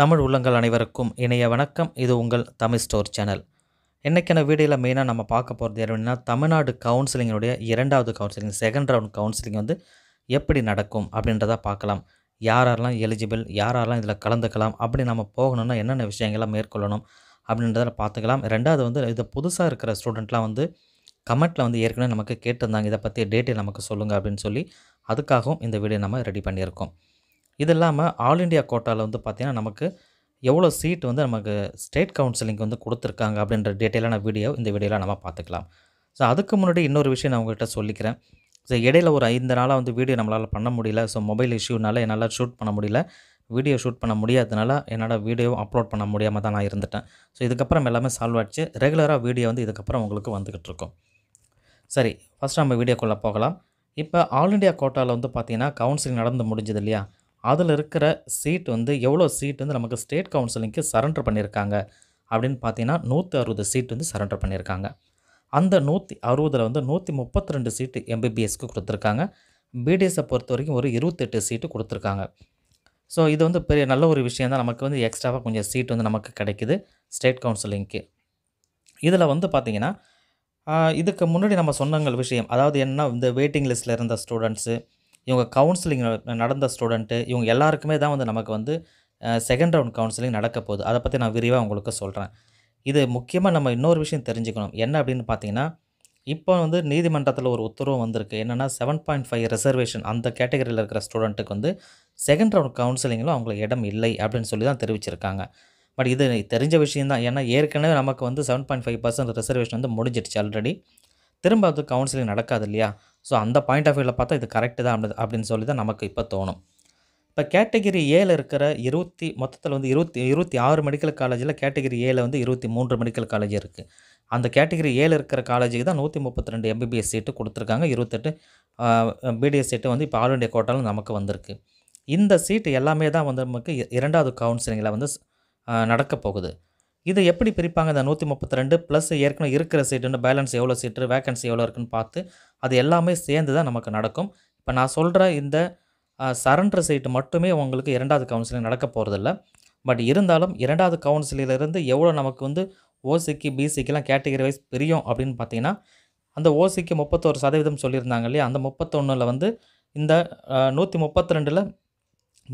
தமிழ் உள்ளங்கள் அனைவருக்கும் இணைய வணக்கம் இது உங்கள் தமிழ் ஸ்டோர் சேனல் இன்றைக்கான வீடியோவில் மெயினாக நம்ம பார்க்க போகிறது என்னென்னா தமிழ்நாடு கவுன்சிலிங்கினுடைய இரண்டாவது கவுன்சிலிங் செகண்ட் ரவுண்ட் கவுன்சிலிங் வந்து எப்படி நடக்கும் அப்படின்றத பார்க்கலாம் யாரெல்லாம் எலிஜிபிள் யாரெல்லாம் இதில் கலந்துக்கலாம் அப்படி நம்ம போகணுன்னா என்னென்ன விஷயங்களை மேற்கொள்ளணும் அப்படின்றத பார்த்துக்கலாம் ரெண்டாவது வந்து இது புதுசாக இருக்கிற ஸ்டூடெண்ட்லாம் வந்து கமெண்ட்டில் வந்து ஏற்கனவே நமக்கு கேட்டிருந்தாங்க இதை பற்றி டேட்டை நமக்கு சொல்லுங்கள் அப்படின்னு சொல்லி அதுக்காகவும் இந்த வீடியோ நம்ம ரெடி பண்ணியிருக்கோம் இது இல்லாமல் ஆல் இண்டியா கோட்டாவில் வந்து பார்த்திங்கன்னா நமக்கு எவ்வளோ சீட் வந்து நமக்கு ஸ்டேட் கவுன்சிலிங் வந்து கொடுத்துருக்காங்க அப்படின்ற டீட்டெயிலான வீடியோ இந்த வீடியோவில் நம்ம பார்த்துக்கலாம் ஸோ அதுக்கு முன்னாடி இன்னொரு விஷயம் நான் உங்கள்கிட்ட சொல்லிக்கிறேன் ஸோ இடையில ஒரு ஐந்து நாளாக வந்து வீடியோ நம்மளால் பண்ண முடியல ஸோ மொபைல் இஷ்யூனால என்னால் ஷூட் பண்ண முடியல வீடியோ ஷூட் பண்ண முடியாததுனால என்னோட வீடியோ அப்லோட் பண்ண முடியாமல் தான் நான் இருந்துட்டேன் ஸோ இதுக்கப்புறம் எல்லாமே சால்வ் ஆகிடுச்சு ரெகுலராக வீடியோ வந்து இதுக்கப்புறம் உங்களுக்கு வந்துக்கிட்டு இருக்கும் சரி ஃபஸ்ட் நம்ம வீடியோக்குள்ளே போகலாம் இப்போ ஆல் இண்டியா கோட்டாவில் வந்து பார்த்திங்கன்னா கவுன்சிலிங் நடந்து முடிஞ்சது இல்லையா அதில் இருக்கிற சீட் வந்து எவ்வளோ சீட் வந்து நமக்கு ஸ்டேட் கவுன்சிலிங்க்கு சரண்டர் பண்ணியிருக்காங்க அப்படின்னு பார்த்தீங்கன்னா நூற்றி அறுபது சீட் வந்து சரண்டர் பண்ணியிருக்காங்க அந்த நூற்றி அறுபதில் வந்து நூற்றி முப்பத்தி ரெண்டு சீட்டு எம்பிபிஎஸ்க்கு கொடுத்துருக்காங்க பிடிஎஸை பொறுத்த வரைக்கும் ஒரு இருபத்தெட்டு சீட்டு கொடுத்துருக்காங்க ஸோ இது வந்து பெரிய நல்ல ஒரு விஷயம் தான் நமக்கு வந்து எக்ஸ்ட்ராவாக கொஞ்சம் சீட் வந்து நமக்கு கிடைக்கிது ஸ்டேட் கவுன்சிலிங்க்கு இதில் வந்து பார்த்திங்கன்னா இதுக்கு முன்னாடி நம்ம சொன்னங்கள் விஷயம் அதாவது என்ன இந்த வெயிட்டிங் லிஸ்ட்டில் இருந்த ஸ்டூடெண்ட்ஸு இவங்க கவுன்சிலிங் நடந்த ஸ்டூடெண்ட்டு இவங்க எல்லாருக்குமே தான் வந்து நமக்கு வந்து செகண்ட் ரவுண்ட் கவுன்சிலிங் நடக்க போகுது அதை பற்றி நான் விரிவாக உங்களுக்கு சொல்கிறேன் இது முக்கியமாக நம்ம இன்னொரு விஷயம் தெரிஞ்சுக்கணும் என்ன அப்படின்னு பார்த்தீங்கன்னா இப்போ வந்து நீதிமன்றத்தில் ஒரு உத்தரவு வந்திருக்கு என்னென்னா செவன் பாயிண்ட் ஃபைவ் ரிசர்வேஷன் அந்த கேட்டகரியில் இருக்கிற ஸ்டூடெண்ட்டுக்கு வந்து செகண்ட் ரவுண்ட் கவுன்சிலிங்கிலும் அவங்களுக்கு இடம் இல்லை அப்படின்னு சொல்லி தான் தெரிவிச்சிருக்காங்க பட் இது தெரிஞ்ச விஷயம் தான் ஏன்னா ஏற்கனவே நமக்கு வந்து seven point five percent reservation வந்து முடிஞ்சிடுச்சு ஆல்ரெடி திரும்ப அது கவுன்சிலிங் நடக்காது இல்லையா ஸோ அந்த பாயிண்ட் ஆஃப் வியூவில் பார்த்தா இது கரெக்டு தான் அப்படின்னு சொல்லி தான் நமக்கு இப்போ தோணும் இப்போ கேட்டகிரி ஏல இருக்கிற இருபத்தி மொத்தத்தில் வந்து இருபத்தி இருபத்தி ஆறு மெடிக்கல் காலேஜில் கேட்டகிரி ஏல வந்து இருபத்தி மூன்று மெடிக்கல் காலேஜ் இருக்குது அந்த கேட்டகிரி ஏல இருக்கிற காலேஜுக்கு தான் நூற்றி முப்பத்தி ரெண்டு எம்பிபிஎஸ் சீட்டு கொடுத்துருக்காங்க இருபத்தெட்டு பிடிஎஸ் சீட்டு வந்து இப்போ ஆல் இண்டியா கோட்டாலும் நமக்கு வந்திருக்கு இந்த சீட்டு எல்லாமே தான் வந்து நமக்கு இரண்டாவது கவுன்சிலிங்கில் வந்து நடக்க போகுது இதை எப்படி பிரிப்பாங்க இந்த நூற்றி முப்பத்தி ரெண்டு ப்ளஸ் ஏற்கனவே இருக்கிற சீட்டுன்னு பேலன்ஸ் எவ்வளோ சீட்டு வேக்கன்சி எவ்வளோ இருக்குன்னு பார்த்து அது எல்லாமே சேர்ந்து தான் நமக்கு நடக்கும் இப்போ நான் சொல்கிற இந்த சரண்டர் சீட்டு மட்டுமே உங்களுக்கு இரண்டாவது கவுன்சிலிங் நடக்க போகிறதில்ல பட் இருந்தாலும் இரண்டாவது கவுன்சிலிருந்து எவ்வளோ நமக்கு வந்து ஓசிக்கு பிசிக்கெலாம் கேட்டகரி வைஸ் பிரியும் அப்படின்னு பார்த்தீங்கன்னா அந்த ஓசிக்கு முப்பத்தோரு சதவீதம் சொல்லியிருந்தாங்க இல்லையா அந்த முப்பத்தொன்னில் வந்து இந்த நூற்றி முப்பத்தி ரெண்டில்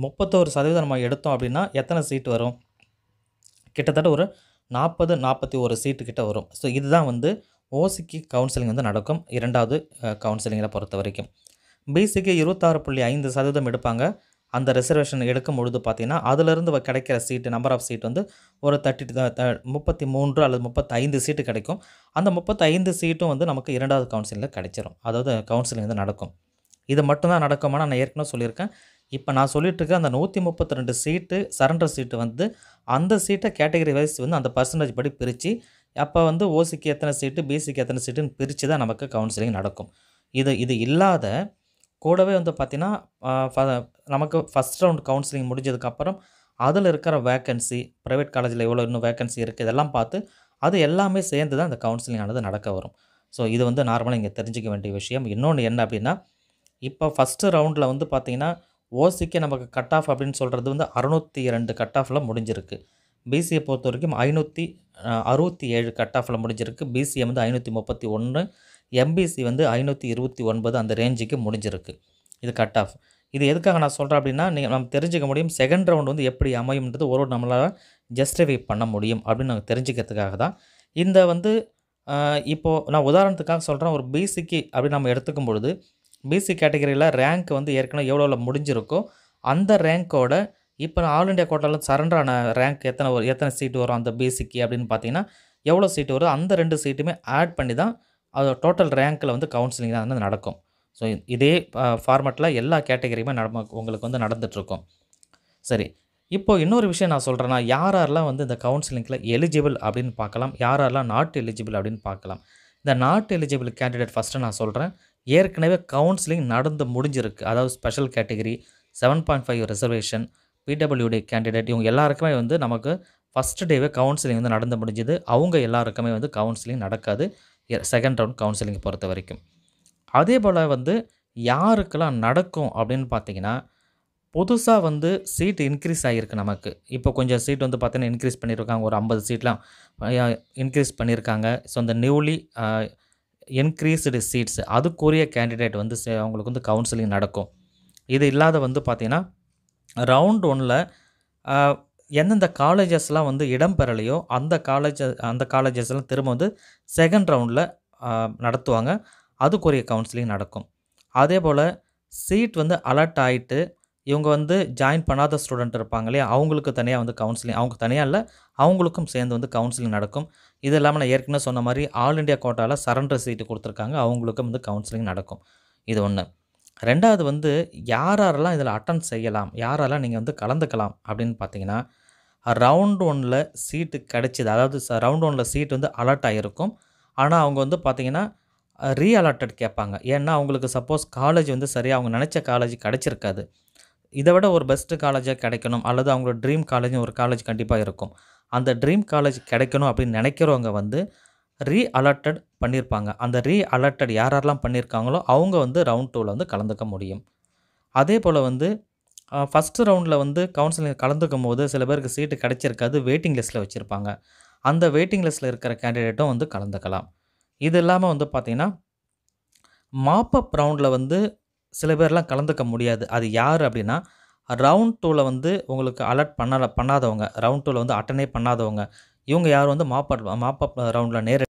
முப்பத்தோரு சதவீதம் நம்ம எடுத்தோம் அப்படின்னா எத்தனை சீட் வரும் கிட்டத்தட்ட ஒரு நாற்பது நாற்பத்தி ஒரு சீட்டு கிட்ட வரும் ஸோ இதுதான் வந்து ஓசிக்கு கவுன்சிலிங் வந்து நடக்கும் இரண்டாவது கவுன்சிலிங்கில் பொறுத்த வரைக்கும் பிசிக்கு இருபத்தாறு புள்ளி ஐந்து சதவீதம் எடுப்பாங்க அந்த ரிசர்வேஷன் எடுக்கும் பொழுது பார்த்திங்கன்னா அதிலிருந்து கிடைக்கிற சீட்டு நம்பர் ஆஃப் சீட் வந்து ஒரு தேர்ட்டி முப்பத்தி மூன்று அல்லது முப்பத்தைந்து சீட்டு கிடைக்கும் அந்த முப்பத்தைந்து சீட்டும் வந்து நமக்கு இரண்டாவது கவுன்சிலிங்கில் கிடைச்சிரும் அதாவது கவுன்சிலிங் வந்து நடக்கும் இது மட்டும்தான் நடக்குமான நான் ஏற்கனவே சொல்லியிருக்கேன் இப்போ நான் சொல்லிட்டுருக்க அந்த நூற்றி முப்பத்தி ரெண்டு சீட்டு சரண்டர் சீட்டு வந்து அந்த சீட்டை கேட்டகரி வைஸ் வந்து அந்த பர்சன்டேஜ் படி பிரித்து அப்போ வந்து ஓசிக்கு எத்தனை சீட்டு பிசிக்கு எத்தனை சீட்டுன்னு பிரித்து தான் நமக்கு கவுன்சிலிங் நடக்கும் இது இது இல்லாத கூடவே வந்து பார்த்திங்கன்னா நமக்கு ஃபஸ்ட் ரவுண்ட் கவுன்சிலிங் முடிஞ்சதுக்கப்புறம் அதில் இருக்கிற வேக்கன்சி ப்ரைவேட் காலேஜில் எவ்வளோ இன்னும் வேக்கன்சி இருக்குது இதெல்லாம் பார்த்து அது எல்லாமே சேர்ந்து தான் அந்த கவுன்சிலிங் ஆனது நடக்க வரும் ஸோ இது வந்து நார்மலாக இங்கே தெரிஞ்சிக்க வேண்டிய விஷயம் இன்னொன்று என்ன அப்படின்னா இப்போ ஃபஸ்ட்டு ரவுண்டில் வந்து பார்த்திங்கன்னா ஓசிக்கு நமக்கு கட் ஆஃப் அப்படின்னு சொல்கிறது வந்து அறுநூற்றி இரண்டு கட் ஆஃபில் முடிஞ்சிருக்கு பிசியை பொறுத்த வரைக்கும் ஐநூற்றி அறுபத்தி ஏழு கட் ஆஃபில் முடிஞ்சிருக்கு பிசிஎம் வந்து ஐநூற்றி முப்பத்தி ஒன்று எம்பிசி வந்து ஐநூற்றி இருபத்தி ஒன்பது அந்த ரேஞ்சுக்கு முடிஞ்சிருக்கு இது கட் ஆஃப் இது எதுக்காக நான் சொல்கிறேன் அப்படின்னா நீங்கள் நம்ம தெரிஞ்சுக்க முடியும் செகண்ட் ரவுண்ட் வந்து எப்படி அமையும்ன்றது ஒரு ஒரு நம்மளால் ஜஸ்டிஃபை பண்ண முடியும் அப்படின்னு நாங்கள் தெரிஞ்சுக்கிறதுக்காக தான் இந்த வந்து இப்போது நான் உதாரணத்துக்காக சொல்கிறேன் ஒரு பிசிக்கு அப்படின்னு நம்ம எடுத்துக்கும் பொழுது பிசி கேட்டகரியில் ரேங்க் வந்து ஏற்கனவே எவ்வளோ முடிஞ்சிருக்கோ அந்த ரேங்க்கோட இப்போ ஆல் இண்டியா கோட்டாவில் சரண்டரான ரேங்க் எத்தனை ஒரு எத்தனை சீட்டு வரும் அந்த பிசிக்கு அப்படின்னு பார்த்தீங்கன்னா எவ்வளோ சீட்டு வரும் அந்த ரெண்டு சீட்டுமே ஆட் பண்ணி தான் அதோட டோட்டல் ரேங்க்கில் வந்து கவுன்சிலிங் தான் வந்து நடக்கும் ஸோ இதே ஃபார்மேட்டில் எல்லா கேட்டகரியுமே நடம உங்களுக்கு வந்து நடந்துகிட்ருக்கும் சரி இப்போது இன்னொரு விஷயம் நான் சொல்கிறேன்னா யார் யாரெல்லாம் வந்து இந்த கவுன்சிலிங்கில் எலிஜிபிள் அப்படின்னு பார்க்கலாம் யார் யாரெல்லாம் நாட் எலிஜிபிள் அப்படின்னு பார்க்கலாம் இந்த நாட் எலிஜிபிள் கேண்டிடேட் ஃபஸ்ட்டு நான் சொல்கிறேன் ஏற்கனவே கவுன்சிலிங் நடந்து முடிஞ்சிருக்கு அதாவது special category seven point five reservation PWD candidate இவங்க எல்லாருக்குமே வந்து நமக்கு ஃபஸ்ட் டேவே கவுன்சிலிங் வந்து நடந்து முடிஞ்சது அவங்க எல்லாருக்குமே வந்து கவுன்சிலிங் நடக்காது செகண்ட் ரவுண்ட் கவுன்சிலிங் பொறுத்த வரைக்கும் அதே போல் வந்து யாருக்கெல்லாம் நடக்கும் அப்படின்னு பார்த்தீங்கன்னா புதுசாக வந்து சீட் இன்க்ரீஸ் ஆகியிருக்கு நமக்கு இப்போ கொஞ்சம் சீட் வந்து பார்த்தீங்கன்னா இன்க்ரீஸ் பண்ணியிருக்காங்க ஒரு ஐம்பது சீட்லாம் இன்க்ரீஸ் பண்ணியிருக்காங்க ஸோ அந்த நியூலி என்க்ரீஸ்டு சீட்ஸ் அதுக்குரிய கேண்டிடேட் வந்து அவங்களுக்கு வந்து கவுன்சிலிங் நடக்கும் இது இல்லாத வந்து பார்த்திங்கன்னா ரவுண்ட் ஒனில் எந்தெந்த காலேஜஸ்லாம் வந்து இடம் பெறலையோ அந்த காலேஜ் அந்த காலேஜஸ்லாம் திரும்ப வந்து செகண்ட் ரவுண்டில் நடத்துவாங்க அதுக்குரிய கவுன்சிலிங் நடக்கும் அதே போல் சீட் வந்து அலர்ட் ஆகிட்டு இவங்க வந்து ஜாயின் பண்ணாத ஸ்டூடெண்ட் இருப்பாங்க இல்லையா அவங்களுக்கு தனியாக வந்து கவுன்சிலிங் அவங்க தனியாக இல்லை அவங்களுக்கும் சேர்ந்து வந்து கவுன்சிலிங் நடக்கும் இது இல்லாமல் நான் ஏற்கனவே சொன்ன மாதிரி ஆல் இண்டியா கோட்டாவில் சரண்டர் சீட்டு கொடுத்துருக்காங்க அவங்களுக்கும் வந்து கவுன்சிலிங் நடக்கும் இது ஒன்று ரெண்டாவது வந்து யாரெல்லாம் இதில் அட்டன் செய்யலாம் யாரெல்லாம் நீங்கள் வந்து கலந்துக்கலாம் அப்படின்னு பார்த்தீங்கன்னா ரவுண்ட் ஒனில் சீட்டு கிடைச்சிது அதாவது ரவுண்ட் ஒனில் சீட் வந்து அலர்ட் ஆகிருக்கும் ஆனால் அவங்க வந்து பார்த்திங்கன்னா ரீ அலாட்டட் கேட்பாங்க ஏன்னா அவங்களுக்கு சப்போஸ் காலேஜ் வந்து சரியாக அவங்க நினச்ச காலேஜ் கிடச்சிருக்காது இதை விட ஒரு பெஸ்ட்டு காலேஜாக கிடைக்கணும் அல்லது அவங்களோட ட்ரீம் காலேஜ் ஒரு காலேஜ் கண்டிப்பாக இருக்கும் அந்த ட்ரீம் காலேஜ் கிடைக்கணும் அப்படின்னு நினைக்கிறவங்க வந்து ரீ அலர்ட்டட் பண்ணியிருப்பாங்க அந்த ரீ அலர்ட்டட் யாரெல்லாம் பண்ணியிருக்காங்களோ அவங்க வந்து ரவுண்ட் டூவில் வந்து கலந்துக்க முடியும் அதே போல் வந்து ஃபஸ்ட்டு ரவுண்டில் வந்து கவுன்சிலிங் கலந்துக்கும் போது சில பேருக்கு சீட்டு கிடைச்சிருக்காது வெயிட்டிங் லிஸ்ட்டில் வச்சுருப்பாங்க அந்த வெயிட்டிங் லிஸ்ட்டில் இருக்கிற கேண்டிடேட்டும் வந்து கலந்துக்கலாம் இது இல்லாமல் வந்து பார்த்திங்கன்னா மாப்பப் ரவுண்டில் வந்து சில பேர்லாம் கலந்துக்க முடியாது அது யார் அப்படின்னா ரவுண்ட் டூவில் வந்து உங்களுக்கு அலர்ட் பண்ண பண்ணாதவங்க ரவுண்ட் டூவில் வந்து அட்டனே பண்ணாதவங்க இவங்க யாரும் வந்து மாப்பட் மாப்பப் ரவுண்டில் நேரடி